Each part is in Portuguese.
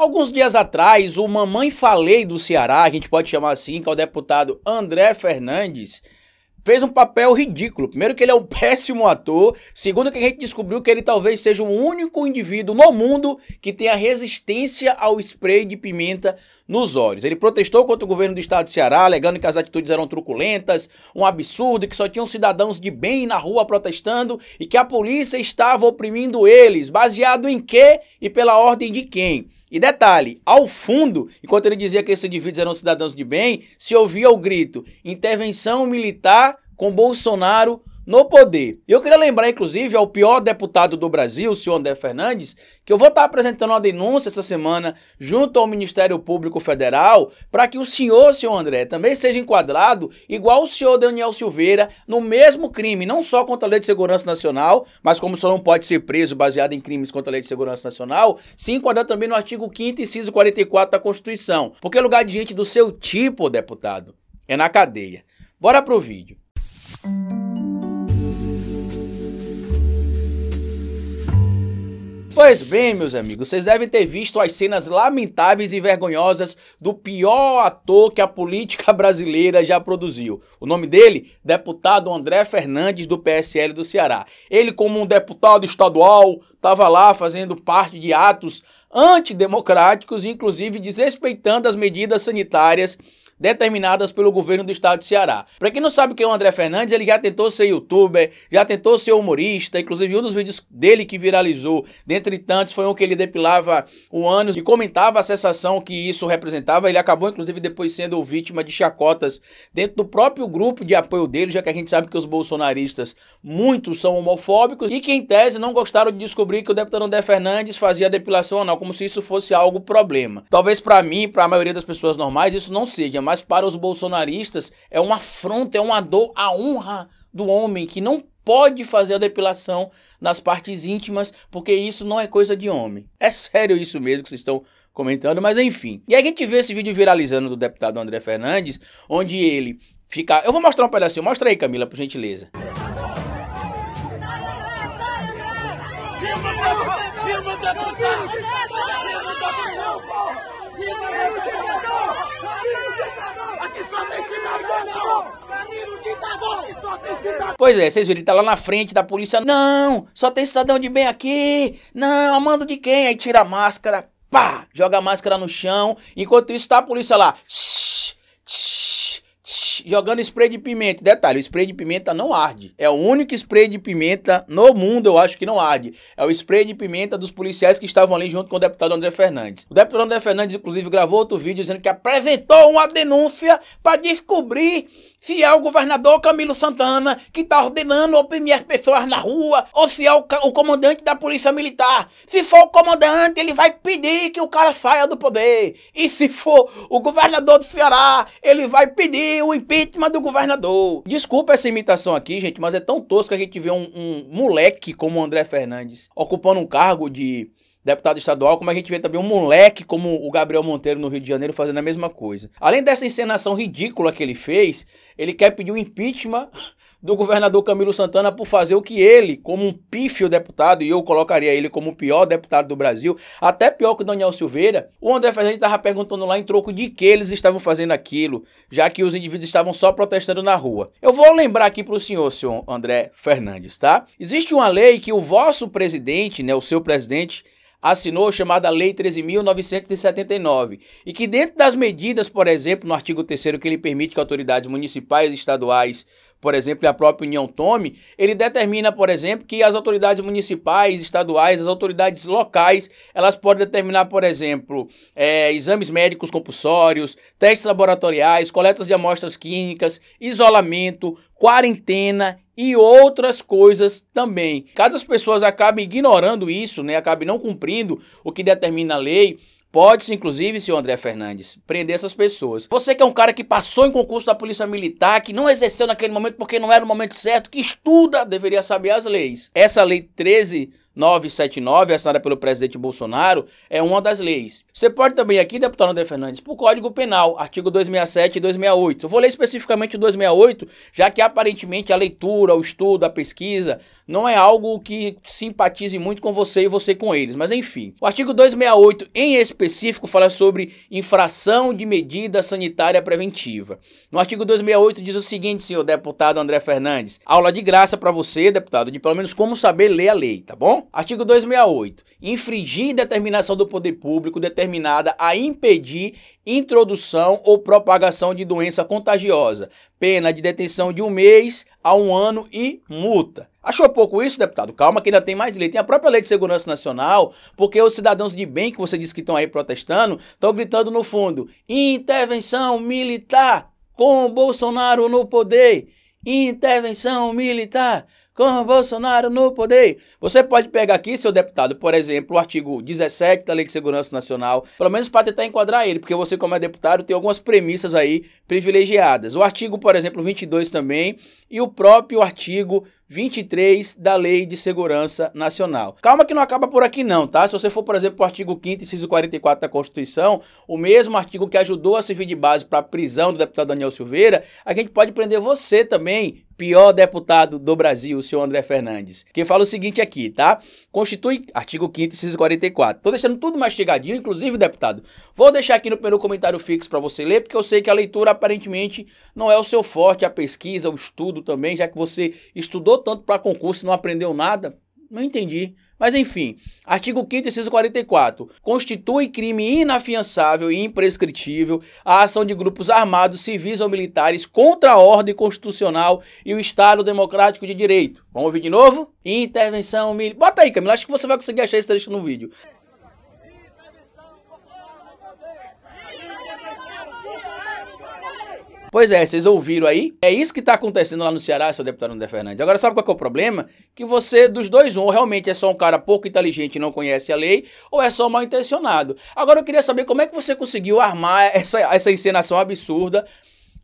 Alguns dias atrás, o Mamãe Falei do Ceará, a gente pode chamar assim, que é o deputado André Fernandes, fez um papel ridículo. Primeiro que ele é um péssimo ator, segundo que a gente descobriu que ele talvez seja o único indivíduo no mundo que tenha resistência ao spray de pimenta nos olhos. Ele protestou contra o governo do estado de Ceará, alegando que as atitudes eram truculentas, um absurdo, que só tinham cidadãos de bem na rua protestando e que a polícia estava oprimindo eles, baseado em quê e pela ordem de quem? E detalhe, ao fundo, enquanto ele dizia que esses indivíduos eram cidadãos de bem, se ouvia o grito: intervenção militar com Bolsonaro no poder. E eu queria lembrar, inclusive, ao pior deputado do Brasil, o senhor André Fernandes, que eu vou estar apresentando uma denúncia essa semana junto ao Ministério Público Federal para que o senhor, senhor André, também seja enquadrado, igual o senhor Daniel Silveira, no mesmo crime, não só contra a Lei de Segurança Nacional, mas como o senhor não pode ser preso baseado em crimes contra a Lei de Segurança Nacional, se enquadrar também no artigo 5 inciso 44 da Constituição. Porque é lugar de gente do seu tipo, deputado, é na cadeia. Bora pro vídeo. Música Pois bem, meus amigos, vocês devem ter visto as cenas lamentáveis e vergonhosas do pior ator que a política brasileira já produziu. O nome dele? Deputado André Fernandes, do PSL do Ceará. Ele, como um deputado estadual, estava lá fazendo parte de atos antidemocráticos, inclusive desrespeitando as medidas sanitárias determinadas pelo governo do estado de Ceará. Para quem não sabe quem é o André Fernandes, ele já tentou ser youtuber, já tentou ser humorista, inclusive um dos vídeos dele que viralizou, dentre tantos, foi um que ele depilava o ânus e comentava a sensação que isso representava. Ele acabou, inclusive, depois sendo vítima de chacotas dentro do próprio grupo de apoio dele, já que a gente sabe que os bolsonaristas, muitos são homofóbicos e que, em tese, não gostaram de descobrir que o deputado André Fernandes fazia depilação anal, como se isso fosse algo problema. Talvez para mim, para a maioria das pessoas normais, isso não seja, mas mas para os bolsonaristas é uma afronta, é uma dor à honra do homem que não pode fazer a depilação nas partes íntimas, porque isso não é coisa de homem. É sério isso mesmo que vocês estão comentando, mas enfim. E aí a gente vê esse vídeo viralizando do deputado André Fernandes, onde ele fica. Eu vou mostrar um pedacinho, mostra aí, Camila, por gentileza. Filma, filma, filma, filma, filma, filma, filma, Aqui ditador! Aqui só tem cidadão! Pois é, vocês viram, ele tá lá na frente da polícia. Não, só tem cidadão de bem aqui. Não, a mando de quem? Aí tira a máscara, pá, joga a máscara no chão. Enquanto isso tá a polícia lá. Shhh, shhh jogando spray de pimenta. Detalhe, o spray de pimenta não arde. É o único spray de pimenta no mundo, eu acho que não arde. É o spray de pimenta dos policiais que estavam ali junto com o deputado André Fernandes. O deputado André Fernandes, inclusive, gravou outro vídeo dizendo que apresentou uma denúncia para descobrir se é o governador Camilo Santana que está ordenando oprimir as pessoas na rua ou se é o, o comandante da polícia militar. Se for o comandante, ele vai pedir que o cara saia do poder. E se for o governador do Ceará, ele vai pedir o impeachment do governador. Desculpa essa imitação aqui, gente, mas é tão tosco a gente ver um, um moleque como o André Fernandes ocupando um cargo de deputado estadual, como a gente vê também um moleque como o Gabriel Monteiro no Rio de Janeiro fazendo a mesma coisa. Além dessa encenação ridícula que ele fez, ele quer pedir o um impeachment do governador Camilo Santana por fazer o que ele, como um pífio deputado, e eu colocaria ele como o pior deputado do Brasil, até pior que o Daniel Silveira, o André Fernandes estava perguntando lá em troco de que eles estavam fazendo aquilo, já que os indivíduos estavam só protestando na rua. Eu vou lembrar aqui para o senhor, senhor André Fernandes, tá? Existe uma lei que o vosso presidente, né, o seu presidente, assinou, chamada Lei 13.979, e que dentro das medidas, por exemplo, no artigo 3 que ele permite que autoridades municipais e estaduais, por exemplo, e a própria União tome, ele determina, por exemplo, que as autoridades municipais, estaduais, as autoridades locais, elas podem determinar, por exemplo, é, exames médicos compulsórios, testes laboratoriais, coletas de amostras químicas, isolamento, quarentena e outras coisas também. Caso as pessoas acabem ignorando isso, né, acabem não cumprindo o que determina a lei, Pode-se, inclusive, senhor André Fernandes, prender essas pessoas. Você que é um cara que passou em concurso da Polícia Militar, que não exerceu naquele momento porque não era o momento certo, que estuda, deveria saber as leis. Essa lei 13 979, assinada pelo presidente Bolsonaro, é uma das leis. Você pode também aqui, deputado André Fernandes, para o Código Penal, artigo 267 e 268. Eu vou ler especificamente o 268, já que aparentemente a leitura, o estudo, a pesquisa não é algo que simpatize muito com você e você com eles. Mas enfim, o artigo 268 em específico fala sobre infração de medida sanitária preventiva. No artigo 268 diz o seguinte, senhor deputado André Fernandes, aula de graça para você, deputado, de pelo menos como saber ler a lei, tá bom? Artigo 268. Infringir determinação do poder público determinada a impedir introdução ou propagação de doença contagiosa. Pena de detenção de um mês a um ano e multa. Achou pouco isso, deputado? Calma que ainda tem mais lei. Tem a própria Lei de Segurança Nacional, porque os cidadãos de bem que você disse que estão aí protestando, estão gritando no fundo: intervenção militar com Bolsonaro no poder. Intervenção militar com Bolsonaro no poder. Você pode pegar aqui, seu deputado, por exemplo, o artigo 17 da Lei de Segurança Nacional, pelo menos para tentar enquadrar ele, porque você, como é deputado, tem algumas premissas aí privilegiadas. O artigo, por exemplo, 22 também, e o próprio artigo 23 da Lei de Segurança Nacional. Calma que não acaba por aqui não, tá? Se você for, por exemplo, para o artigo 5º, inciso 44 da Constituição, o mesmo artigo que ajudou a servir de base para a prisão do deputado Daniel Silveira, a gente pode prender você também, pior deputado do Brasil, o senhor André Fernandes. Quem fala o seguinte aqui, tá? Constitui artigo 5 inciso 44. Tô deixando tudo mastigadinho, inclusive, deputado. Vou deixar aqui no primeiro comentário fixo para você ler, porque eu sei que a leitura aparentemente não é o seu forte, a pesquisa, o estudo também, já que você estudou tanto para concurso, não aprendeu nada? Não entendi. Mas enfim, artigo 5 inciso 44. Constitui crime inafiançável e imprescritível a ação de grupos armados, civis ou militares contra a ordem constitucional e o Estado democrático de direito. Vamos ouvir de novo? Intervenção militar. Bota aí, Camila, acho que você vai conseguir achar esse trecho no vídeo. Pois é, vocês ouviram aí? É isso que está acontecendo lá no Ceará, seu deputado André Fernandes. Agora, sabe qual é o problema? Que você, dos dois, um, realmente é só um cara pouco inteligente e não conhece a lei, ou é só mal intencionado. Agora, eu queria saber como é que você conseguiu armar essa, essa encenação absurda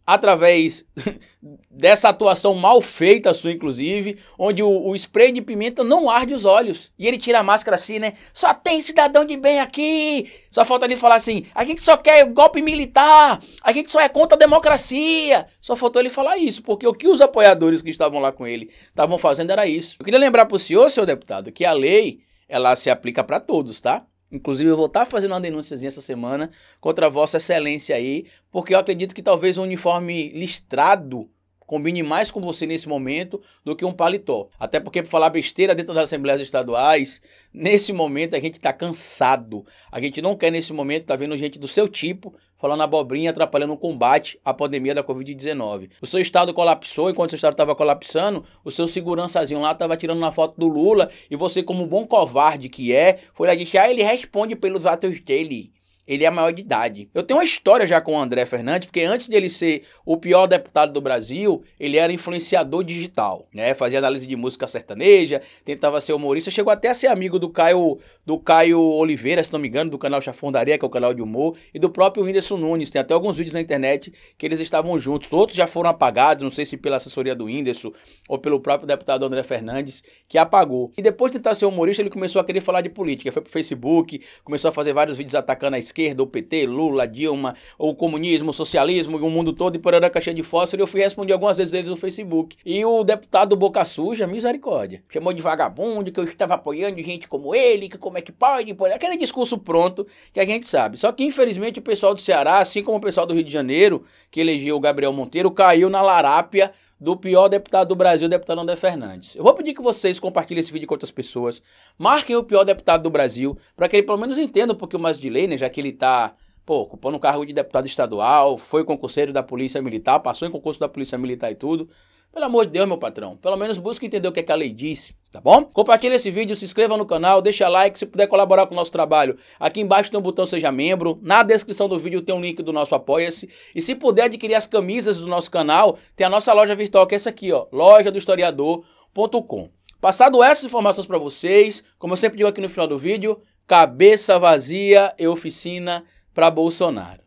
através dessa atuação mal feita sua, inclusive, onde o, o, spray de pimenta não arde os olhos. E ele tira a máscara assim, né? Só tem cidadão de bem aqui! Só falta ele falar assim, a gente só quer golpe militar, a gente só é contra a democracia. Só faltou ele falar isso, porque o que os apoiadores que estavam lá com ele estavam fazendo era isso. Eu queria lembrar para o senhor, senhor deputado, que a lei, ela se aplica para todos, tá? Inclusive, eu vou estar tá fazendo uma denúnciazinha essa semana contra a Vossa Excelência aí, porque eu acredito que talvez o um uniforme listrado combine mais com você nesse momento do que um paletó. Até porque para falar besteira dentro das assembleias estaduais, nesse momento a gente está cansado. A gente não quer nesse momento estar tá vendo gente do seu tipo falando abobrinha, atrapalhando o combate à pandemia da Covid-19. O seu estado colapsou, enquanto o seu estado estava colapsando, o seu segurançazinho lá estava tirando uma foto do Lula e você, como bom covarde que é, foi lá disse, ah, ele responde pelos atos dele ele é maior de idade. Eu tenho uma história já com o André Fernandes, porque antes dele ser o pior deputado do Brasil, ele era influenciador digital, né? Fazia análise de música sertaneja, tentava ser humorista, chegou até a ser amigo do Caio, do Caio Oliveira, se não me engano, do canal Chafondaria, que é o canal de humor, e do próprio Whindersson Nunes. Tem até alguns vídeos na internet que eles estavam juntos. Outros já foram apagados, não sei se pela assessoria do Whindersson ou pelo próprio deputado André Fernandes, que apagou. E depois de tentar ser humorista, ele começou a querer falar de política. Foi pro Facebook, começou a fazer vários vídeos atacando a esquerda, esquerda, o PT, Lula, Dilma, o comunismo, o socialismo, o mundo todo e poraraca caixa de fósforo. eu fui responder algumas vezes eles no Facebook. E o deputado Boca Suja, misericórdia, chamou de vagabundo, que eu estava apoiando gente como ele, que como é que pode, por... aquele discurso pronto que a gente sabe. Só que infelizmente o pessoal do Ceará, assim como o pessoal do Rio de Janeiro, que elegeu o Gabriel Monteiro, caiu na larápia do pior deputado do Brasil, deputado André Fernandes. Eu vou pedir que vocês compartilhem esse vídeo com outras pessoas, marquem o pior deputado do Brasil, para que ele pelo menos entenda um pouquinho mais de lei, né, já que ele está ocupando o cargo de deputado estadual, foi concurseiro da Polícia Militar, passou em concurso da Polícia Militar e tudo. Pelo amor de Deus, meu patrão. Pelo menos busque entender o que, é que a lei disse, tá bom? Compartilhe esse vídeo, se inscreva no canal, deixa like se puder colaborar com o nosso trabalho. Aqui embaixo tem um botão Seja Membro. Na descrição do vídeo tem um link do nosso Apoia-se. E se puder adquirir as camisas do nosso canal, tem a nossa loja virtual, que é essa aqui, ó. Loja do historiador.com. Passado essas informações para vocês, como eu sempre digo aqui no final do vídeo, cabeça vazia e oficina para Bolsonaro.